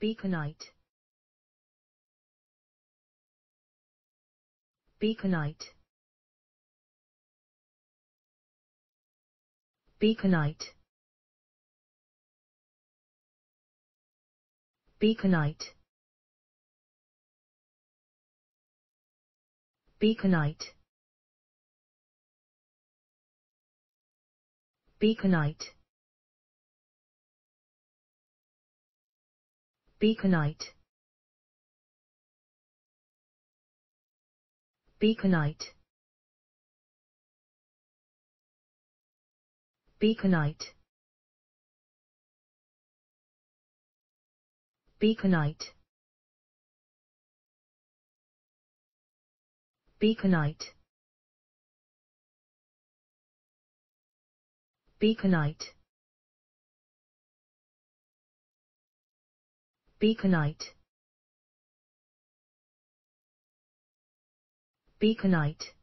Beaconite Beaconite Beaconite Beaconite Beaconite Beaconite Beaconite Beaconite Beaconite Beaconite Beaconite Beaconite Beaconite Beaconite